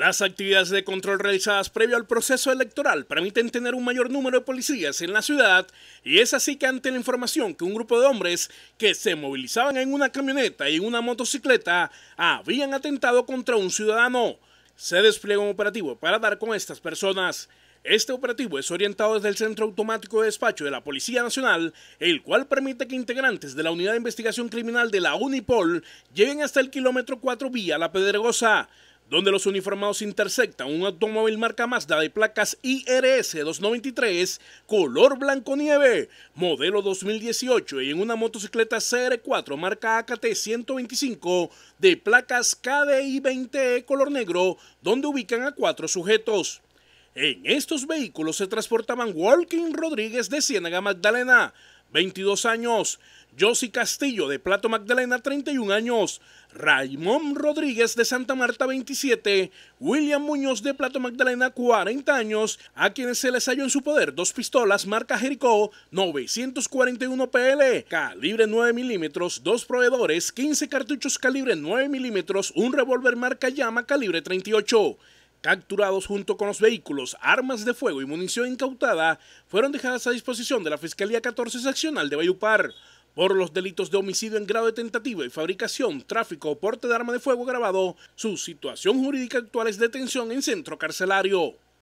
Las actividades de control realizadas previo al proceso electoral permiten tener un mayor número de policías en la ciudad y es así que ante la información que un grupo de hombres que se movilizaban en una camioneta y en una motocicleta habían atentado contra un ciudadano, se despliega un operativo para dar con estas personas. Este operativo es orientado desde el Centro Automático de Despacho de la Policía Nacional, el cual permite que integrantes de la Unidad de Investigación Criminal de la UNIPOL lleguen hasta el kilómetro 4 vía La Pedregosa donde los uniformados intersectan un automóvil marca Mazda de placas IRS 293 color blanco nieve, modelo 2018 y en una motocicleta CR4 marca AKT 125 de placas KDI 20E color negro, donde ubican a cuatro sujetos. En estos vehículos se transportaban Walking Rodríguez de Ciénaga Magdalena, 22 años, José Castillo de Plato Magdalena, 31 años. Raymond Rodríguez de Santa Marta, 27. William Muñoz de Plato Magdalena, 40 años. A quienes se les halló en su poder dos pistolas marca Jericó 941 PL, calibre 9 milímetros, dos proveedores, 15 cartuchos calibre 9 milímetros, un revólver marca Llama calibre 38. Capturados junto con los vehículos, armas de fuego y munición incautada, fueron dejadas a disposición de la Fiscalía 14 Seccional de Bayupar por los delitos de homicidio en grado de tentativa y fabricación, tráfico o porte de arma de fuego grabado, su situación jurídica actual es detención en centro carcelario.